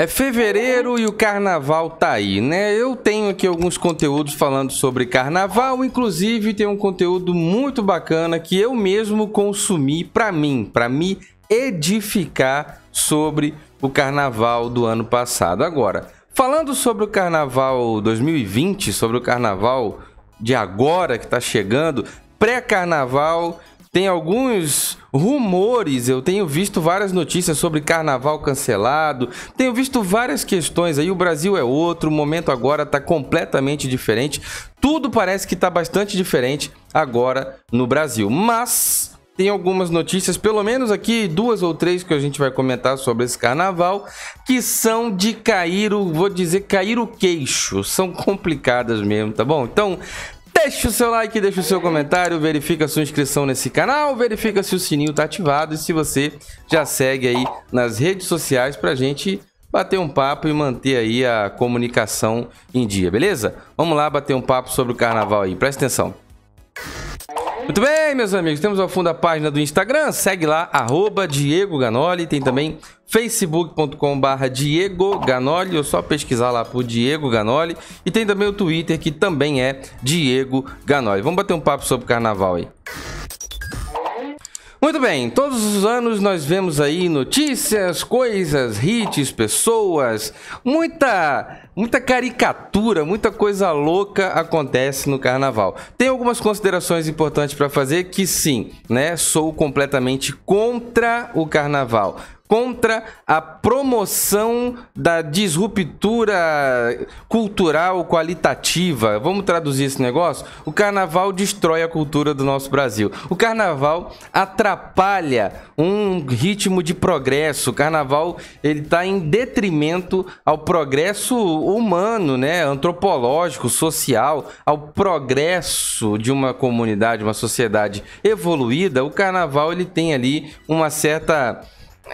É fevereiro e o carnaval tá aí, né? Eu tenho aqui alguns conteúdos falando sobre carnaval, inclusive tem um conteúdo muito bacana que eu mesmo consumi para mim, para me edificar sobre o carnaval do ano passado. Agora, falando sobre o carnaval 2020, sobre o carnaval de agora que tá chegando, pré-carnaval, tem alguns rumores, eu tenho visto várias notícias sobre carnaval cancelado, tenho visto várias questões aí. O Brasil é outro, o momento agora está completamente diferente. Tudo parece que está bastante diferente agora no Brasil. Mas tem algumas notícias, pelo menos aqui duas ou três que a gente vai comentar sobre esse carnaval, que são de cair o, vou dizer, cair o queixo. São complicadas mesmo, tá bom? Então, Deixa o seu like, deixa o seu comentário, verifica a sua inscrição nesse canal, verifica se o sininho tá ativado e se você já segue aí nas redes sociais pra gente bater um papo e manter aí a comunicação em dia, beleza? Vamos lá bater um papo sobre o carnaval aí, presta atenção. Muito bem, meus amigos, temos ao fundo a página do Instagram, segue lá, arroba Diego Ganoli, tem também facebook.com barra Diego Ganoli, ou só pesquisar lá por Diego Ganoli, e tem também o Twitter, que também é Diego Ganoli. Vamos bater um papo sobre o carnaval aí. Muito bem, todos os anos nós vemos aí notícias, coisas, hits, pessoas, muita, muita caricatura, muita coisa louca acontece no carnaval. Tem algumas considerações importantes para fazer que sim, né? Sou completamente contra o carnaval contra a promoção da disruptura cultural qualitativa. Vamos traduzir esse negócio? O carnaval destrói a cultura do nosso Brasil. O carnaval atrapalha um ritmo de progresso. O carnaval ele tá em detrimento ao progresso humano, né, antropológico, social, ao progresso de uma comunidade, uma sociedade evoluída. O carnaval ele tem ali uma certa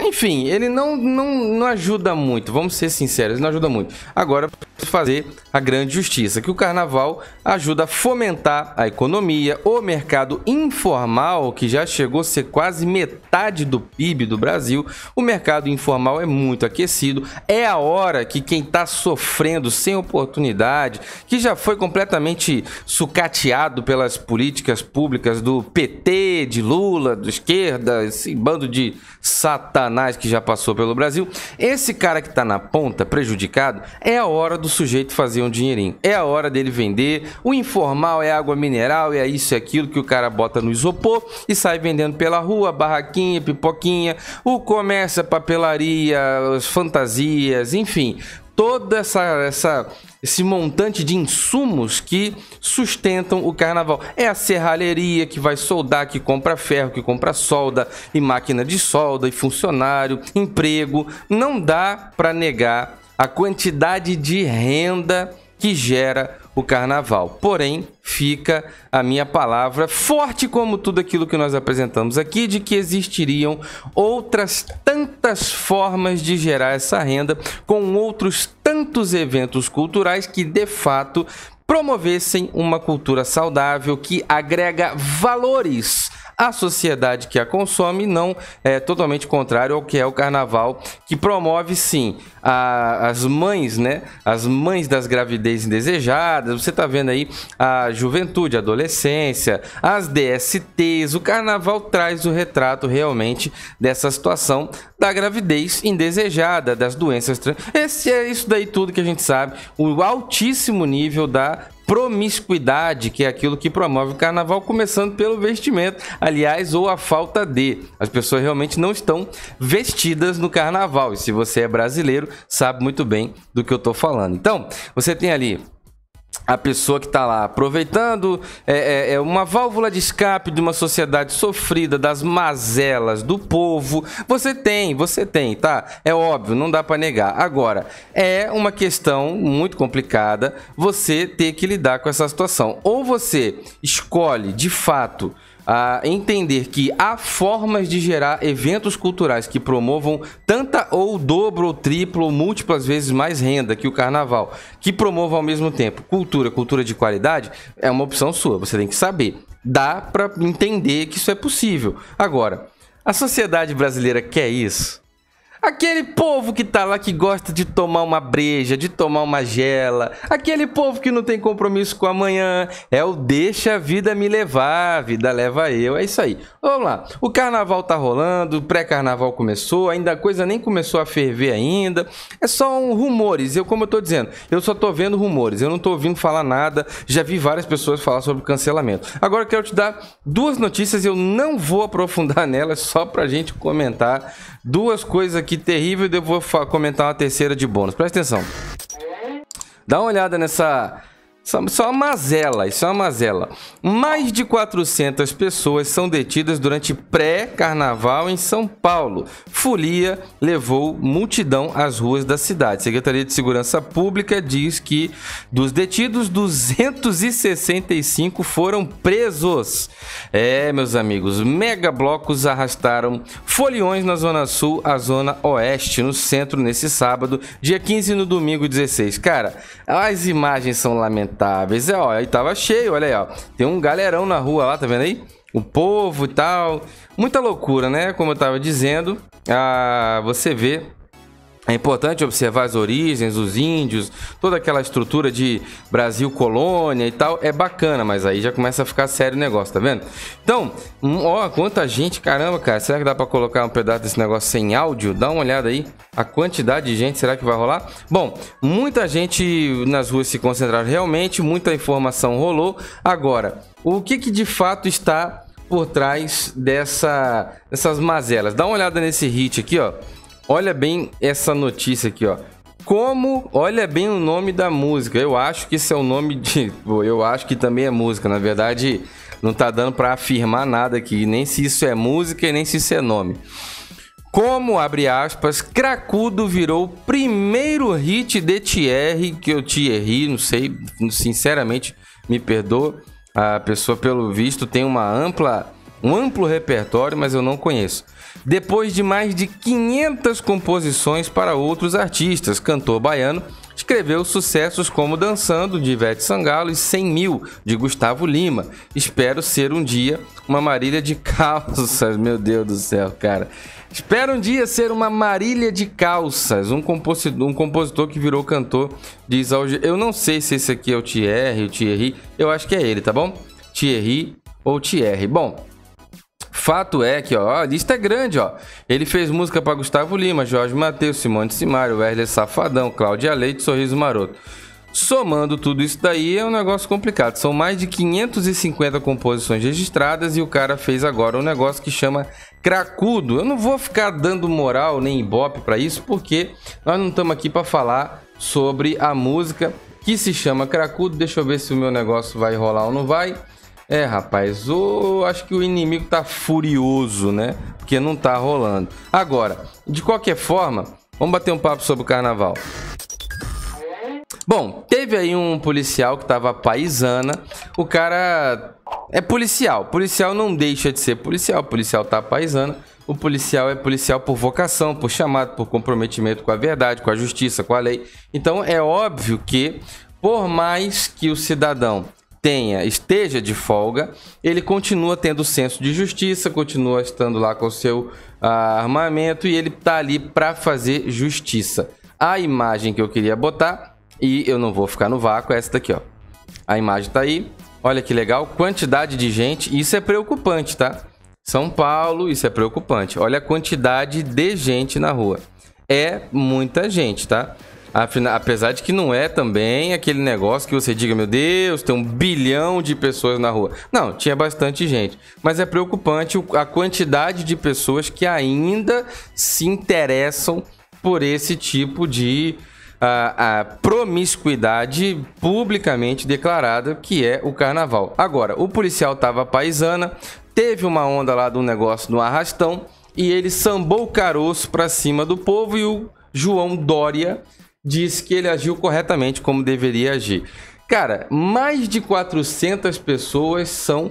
enfim, ele não, não, não ajuda muito, vamos ser sinceros, ele não ajuda muito. Agora, fazer a grande justiça, que o carnaval ajuda a fomentar a economia, o mercado informal, que já chegou a ser quase metade do PIB do Brasil. O mercado informal é muito aquecido. É a hora que quem está sofrendo sem oportunidade, que já foi completamente sucateado pelas políticas públicas do PT, de Lula, do esquerda, esse bando de satanás que já passou pelo Brasil, esse cara que está na ponta, prejudicado, é a hora do sujeito fazer um dinheirinho. É a hora dele vender. O informal é água mineral, é isso e é aquilo que o cara bota no isopor e sai vendendo pela rua, barraquinha, pipoquinha. O comércio, a papelaria, as fantasias, enfim toda essa, essa esse montante de insumos que sustentam o carnaval. É a serralheria que vai soldar, que compra ferro, que compra solda e máquina de solda e funcionário, emprego. Não dá para negar a quantidade de renda que gera o carnaval. Porém, fica a minha palavra forte como tudo aquilo que nós apresentamos aqui de que existiriam outras tantas formas de gerar essa renda com outros tantos eventos culturais que de fato promovessem uma cultura saudável que agrega valores a sociedade que a consome, não é totalmente contrário ao que é o carnaval, que promove sim a, as mães, né? As mães das gravidez indesejadas. Você tá vendo aí a juventude, a adolescência, as DSTs. O carnaval traz o retrato realmente dessa situação da gravidez indesejada, das doenças. Esse é isso daí tudo que a gente sabe, o altíssimo nível da promiscuidade, que é aquilo que promove o carnaval, começando pelo vestimento, aliás, ou a falta de. As pessoas realmente não estão vestidas no carnaval. E se você é brasileiro, sabe muito bem do que eu estou falando. Então, você tem ali a pessoa que está lá aproveitando é, é, é, uma válvula de escape de uma sociedade sofrida das mazelas do povo. Você tem, você tem, tá? É óbvio, não dá para negar. Agora é uma questão muito complicada você ter que lidar com essa situação. Ou você escolhe de fato a entender que há formas de gerar eventos culturais que promovam tanta ou dobro ou triplo ou múltiplas vezes mais renda que o carnaval, que promovam ao mesmo tempo cultura, cultura de qualidade, é uma opção sua, você tem que saber. Dá para entender que isso é possível. Agora, a sociedade brasileira quer isso? Aquele povo que tá lá que gosta de tomar uma breja, de tomar uma gela. Aquele povo que não tem compromisso com amanhã. É o deixa a vida me levar, a vida leva eu. É isso aí. Vamos lá. O carnaval tá rolando, o pré-carnaval começou, ainda a coisa nem começou a ferver ainda. É só um rumores. Eu, como eu tô dizendo, eu só tô vendo rumores. Eu não tô ouvindo falar nada. Já vi várias pessoas falar sobre cancelamento. Agora eu quero te dar duas notícias. Eu não vou aprofundar nelas só pra gente comentar. Duas coisas aqui aqui terrível e depois vou comentar uma terceira de bônus. Presta atenção. Dá uma olhada nessa só, só mazela, isso é uma mazela. Mais de 400 pessoas são detidas durante pré-carnaval em São Paulo. Folia levou multidão às ruas da cidade. Secretaria de Segurança Pública diz que dos detidos, 265 foram presos. É, meus amigos, mega blocos arrastaram foliões na Zona Sul a Zona Oeste, no centro, nesse sábado, dia 15 e no domingo 16. Cara, as imagens são lamentáveis lamentáveis. É, ó, aí tava cheio, olha aí, ó. Tem um galerão na rua lá, tá vendo aí? O povo e tal. Muita loucura, né? Como eu tava dizendo, ah, você vê é importante observar as origens, os índios, toda aquela estrutura de Brasil colônia e tal. É bacana, mas aí já começa a ficar sério o negócio, tá vendo? Então, hum, ó, quanta gente, caramba, cara. Será que dá para colocar um pedaço desse negócio sem áudio? Dá uma olhada aí. A quantidade de gente, será que vai rolar? Bom, muita gente nas ruas se concentraram realmente, muita informação rolou. Agora, o que, que de fato está por trás dessa, dessas mazelas? Dá uma olhada nesse hit aqui, ó. Olha bem essa notícia aqui, ó. Como, olha bem o nome da música. Eu acho que isso é o nome de. Eu acho que também é música. Na verdade, não tá dando para afirmar nada aqui. Nem se isso é música e nem se isso é nome. Como, abre aspas, Cracudo virou o primeiro hit de Thierry, que eu Thierry, não sei, sinceramente, me perdoa. A pessoa, pelo visto, tem uma ampla, um amplo repertório, mas eu não conheço depois de mais de 500 composições para outros artistas, cantor baiano escreveu sucessos como Dançando, de Ivete Sangalo, e 100 Mil, de Gustavo Lima. Espero ser um dia uma marília de calças, meu Deus do céu, cara. Espero um dia ser uma marília de calças, um compositor, um compositor que virou cantor, diz ao... Eu não sei se esse aqui é o Thierry, o Thierry, eu acho que é ele, tá bom? Thierry ou Thierry. Bom, Fato é que, ó, a lista é grande, ó. Ele fez música para Gustavo Lima, Jorge Mateus, Simone Simário, Werner Safadão, Cláudia Leite, Sorriso Maroto. Somando tudo isso daí é um negócio complicado. São mais de 550 composições registradas e o cara fez agora um negócio que chama Cracudo. Eu não vou ficar dando moral nem ibope para isso, porque nós não estamos aqui para falar sobre a música que se chama Cracudo. Deixa eu ver se o meu negócio vai rolar ou não vai. É, rapaz, o, acho que o inimigo tá furioso, né? Porque não tá rolando. Agora, de qualquer forma, vamos bater um papo sobre o carnaval. Bom, teve aí um policial que tava paisana. O cara é policial. Policial não deixa de ser policial. O policial tá paisana. O policial é policial por vocação, por chamado, por comprometimento com a verdade, com a justiça, com a lei. Então é óbvio que, por mais que o cidadão tenha, esteja de folga, ele continua tendo senso de justiça, continua estando lá com o seu ah, armamento e ele tá ali para fazer justiça. A imagem que eu queria botar e eu não vou ficar no vácuo é essa daqui, ó. A imagem tá aí. Olha que legal, quantidade de gente, isso é preocupante, tá? São Paulo, isso é preocupante. Olha a quantidade de gente na rua. É muita gente, tá? apesar de que não é também aquele negócio que você diga, meu Deus, tem um bilhão de pessoas na rua. Não, tinha bastante gente. Mas é preocupante a quantidade de pessoas que ainda se interessam por esse tipo de a, a, promiscuidade publicamente declarada que é o carnaval. Agora, o policial tava paisana, teve uma onda lá do negócio do arrastão e ele sambou o caroço para cima do povo e o João Dória disse que ele agiu corretamente como deveria agir. Cara, mais de 400 pessoas são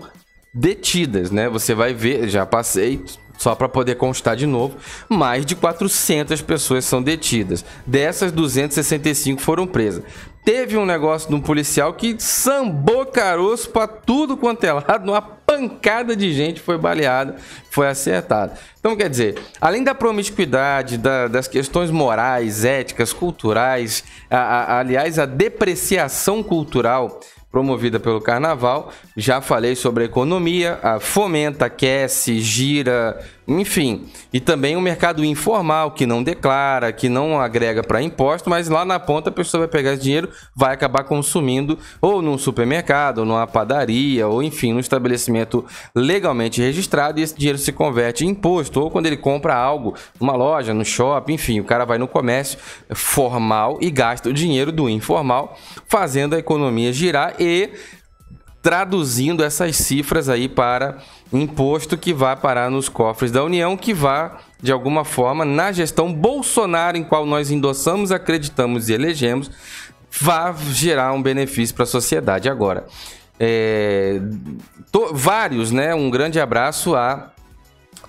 detidas, né? Você vai ver, já passei só para poder constar de novo, mais de 400 pessoas são detidas. Dessas, 265 foram presas teve um negócio de um policial que sambou caroço pra tudo quanto é lado, uma pancada de gente foi baleada, foi acertada. Então, quer dizer, além da promiscuidade, da, das questões morais, éticas, culturais, a, a, aliás, a depreciação cultural promovida pelo carnaval, já falei sobre a economia, a fomenta, aquece, gira enfim, e também o mercado informal, que não declara, que não agrega para imposto, mas lá na ponta a pessoa vai pegar esse dinheiro, vai acabar consumindo ou num supermercado, ou numa padaria, ou enfim, num estabelecimento legalmente registrado, e esse dinheiro se converte em imposto, ou quando ele compra algo numa loja, no shopping, enfim, o cara vai no comércio formal e gasta o dinheiro do informal, fazendo a economia girar e traduzindo essas cifras aí para imposto que vai parar nos cofres da União, que vá, de alguma forma, na gestão Bolsonaro, em qual nós endossamos, acreditamos e elegemos, vá gerar um benefício para a sociedade. Agora, é, vários, né? Um grande abraço a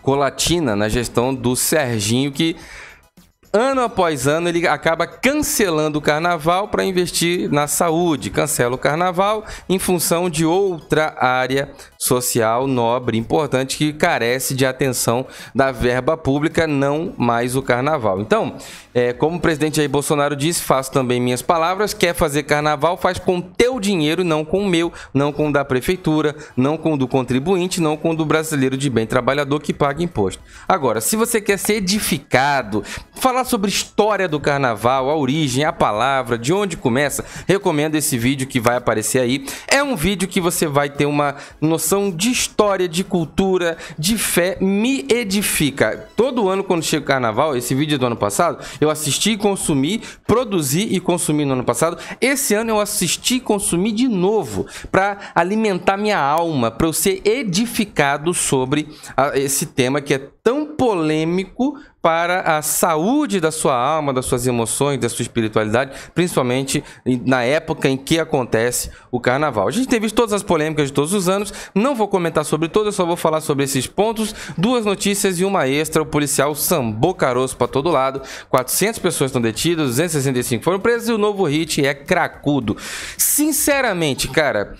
Colatina na gestão do Serginho, que ano após ano ele acaba cancelando o carnaval para investir na saúde, cancela o carnaval em função de outra área social nobre importante que carece de atenção da verba pública, não mais o carnaval. Então, é, como o presidente Jair Bolsonaro disse, faço também minhas palavras, quer fazer carnaval, faz com teu dinheiro, não com o meu, não com o da prefeitura, não com o do contribuinte, não com o do brasileiro de bem trabalhador que paga imposto. Agora, se você quer ser edificado, falar falar sobre história do carnaval, a origem, a palavra, de onde começa, recomendo esse vídeo que vai aparecer aí. É um vídeo que você vai ter uma noção de história, de cultura, de fé, me edifica. Todo ano quando chega o carnaval, esse vídeo é do ano passado, eu assisti e consumi, produzi e consumi no ano passado. Esse ano eu assisti e consumi de novo para alimentar minha alma, para eu ser edificado sobre ah, esse tema que é tão polêmico, para a saúde da sua alma, das suas emoções, da sua espiritualidade, principalmente na época em que acontece o carnaval. A gente teve todas as polêmicas de todos os anos, não vou comentar sobre todas, só vou falar sobre esses pontos, duas notícias e uma extra, o policial sambou caroço para todo lado, 400 pessoas estão detidas, 265 foram presas e o novo hit é cracudo. Sinceramente, cara,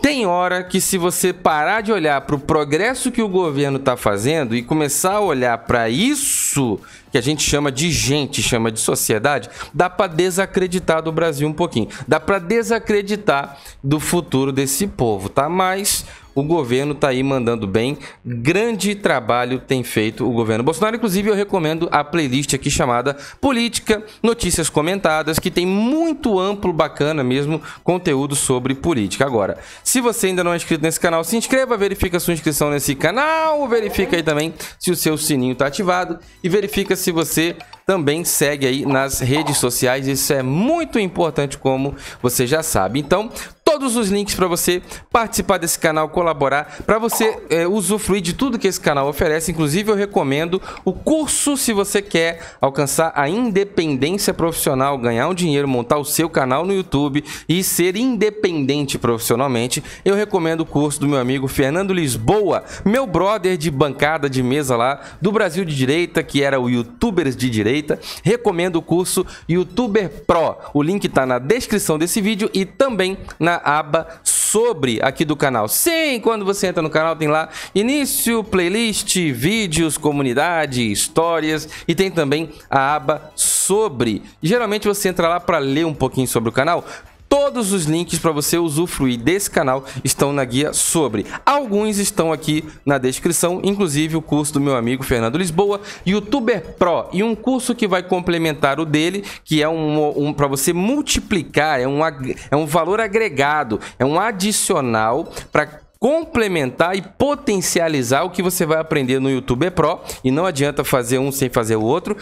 tem hora que se você parar de olhar para o progresso que o governo está fazendo e começar a olhar para isso que a gente chama de gente, chama de sociedade, dá para desacreditar do Brasil um pouquinho. Dá para desacreditar do futuro desse povo, tá? Mas o governo está aí mandando bem. Grande trabalho tem feito o governo Bolsonaro. Inclusive, eu recomendo a playlist aqui chamada Política, Notícias Comentadas, que tem muito amplo, bacana mesmo, conteúdo sobre política. Agora, se você ainda não é inscrito nesse canal, se inscreva, verifica sua inscrição nesse canal, verifica aí também se o seu sininho está ativado e verifica se você também segue aí nas redes sociais. Isso é muito importante, como você já sabe. Então, todos os links para você participar desse canal, colaborar, para você é, usufruir de tudo que esse canal oferece. Inclusive, eu recomendo o curso se você quer alcançar a independência profissional, ganhar um dinheiro, montar o seu canal no YouTube e ser independente profissionalmente. Eu recomendo o curso do meu amigo Fernando Lisboa, meu brother de bancada de mesa lá do Brasil de Direita, que era o Youtubers de Direita. Recomendo o curso Youtuber Pro. O link está na descrição desse vídeo e também na aba sobre aqui do canal. Sim, quando você entra no canal tem lá início, playlist, vídeos, comunidade, histórias e tem também a aba sobre. Geralmente você entra lá para ler um pouquinho sobre o canal, Todos os links para você usufruir desse canal estão na guia sobre. Alguns estão aqui na descrição, inclusive o curso do meu amigo Fernando Lisboa, YouTuber Pro, e um curso que vai complementar o dele, que é um, um para você multiplicar, é um, é um valor agregado, é um adicional para complementar e potencializar o que você vai aprender no YouTube Pro e não adianta fazer um sem fazer o outro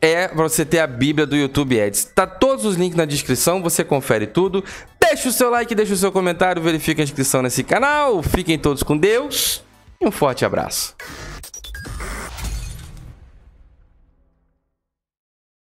é para você ter a Bíblia do YouTube Ads. Tá todos os links na descrição, você confere tudo. Deixa o seu like, deixa o seu comentário, verifica a inscrição nesse canal. Fiquem todos com Deus e um forte abraço.